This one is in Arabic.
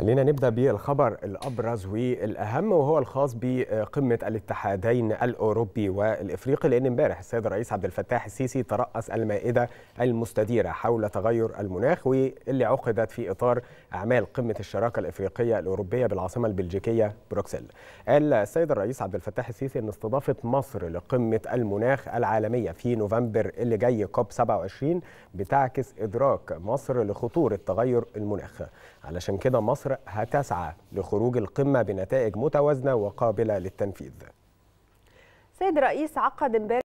خلينا نبدا بالخبر الابرز والاهم وهو الخاص بقمه الاتحادين الاوروبي والافريقي لان امبارح السيد الرئيس عبد الفتاح السيسي ترأس المائده المستديره حول تغير المناخ واللي عقدت في اطار اعمال قمه الشراكه الافريقيه الاوروبيه بالعاصمه البلجيكيه بروكسل. قال السيد الرئيس عبد الفتاح السيسي ان استضافه مصر لقمه المناخ العالميه في نوفمبر اللي جاي كوب 27 بتعكس ادراك مصر لخطوره تغير المناخ. علشان كده مصر مصر هتسعى لخروج القمة بنتائج متوازنة وقابلة للتنفيذ سيد رئيس عقد امبارح